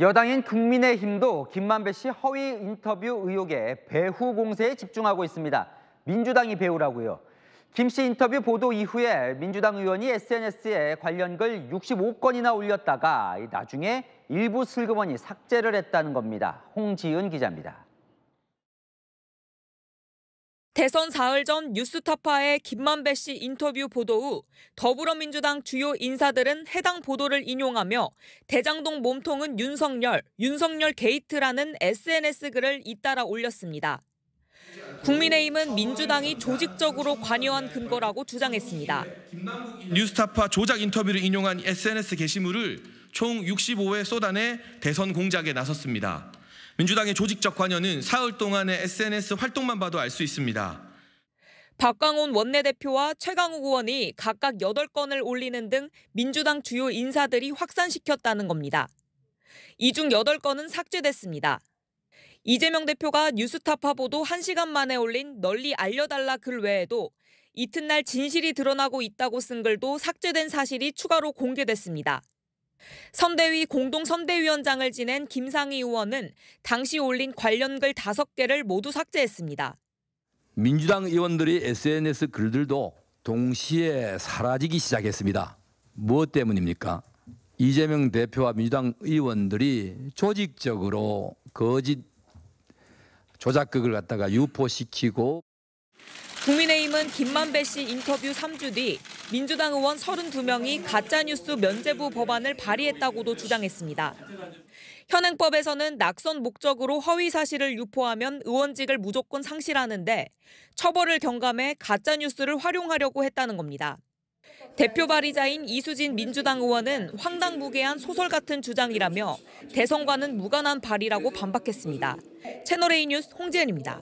여당인 국민의힘도 김만배 씨 허위 인터뷰 의혹에 배후 공세에 집중하고 있습니다. 민주당이 배우라고요. 김 씨 인터뷰 보도 이후에 민주당 의원이 SNS에 관련 글 65건이나 올렸다가 나중에 일부 슬그머니 삭제를 했다는 겁니다. 홍지은 기자입니다. 대선 사흘 전 뉴스타파의 김만배 씨 인터뷰 보도 후 더불어민주당 주요 인사들은 해당 보도를 인용하며 대장동 몸통은 윤석열, 윤석열 게이트라는 SNS 글을 잇따라 올렸습니다. 국민의힘은 민주당이 조직적으로 관여한 근거라고 주장했습니다. 뉴스타파 조작 인터뷰를 인용한 SNS 게시물을 총 65회 쏟아내 대선 공작에 나섰습니다. 민주당의 조직적 관여는 사흘 동안의 SNS 활동만 봐도 알 수 있습니다. 박광온 원내대표와 최강욱 의원이 각각 8건을 올리는 등 민주당 주요 인사들이 확산시켰다는 겁니다. 이 중 8건은 삭제됐습니다. 이재명 대표가 뉴스타파 보도 1시간 만에 올린 널리 알려달라 글 외에도 이튿날 진실이 드러나고 있다고 쓴 글도 삭제된 사실이 추가로 공개됐습니다. 선대위 공동선대위원장을 지낸 김상희 의원은 당시 올린 관련 글 5개를 모두 삭제했습니다. 민주당 의원들이 SNS 글들도 동시에 사라지기 시작했습니다. 무엇 때문입니까? 이재명 대표와 민주당 의원들이 조직적으로 거짓 조작극을 갖다가 유포시키고 국민의힘은 김만배 씨 인터뷰 3주 뒤 민주당 의원 32명이 가짜뉴스 면제부 법안을 발의했다고도 주장했습니다. 현행법에서는 낙선 목적으로 허위 사실을 유포하면 의원직을 무조건 상실하는데 처벌을 경감해 가짜뉴스를 활용하려고 했다는 겁니다. 대표 발의자인 이수진 민주당 의원은 황당무계한 소설 같은 주장이라며 대선과는 무관한 발의라고 반박했습니다. 채널A 뉴스 홍지연입니다.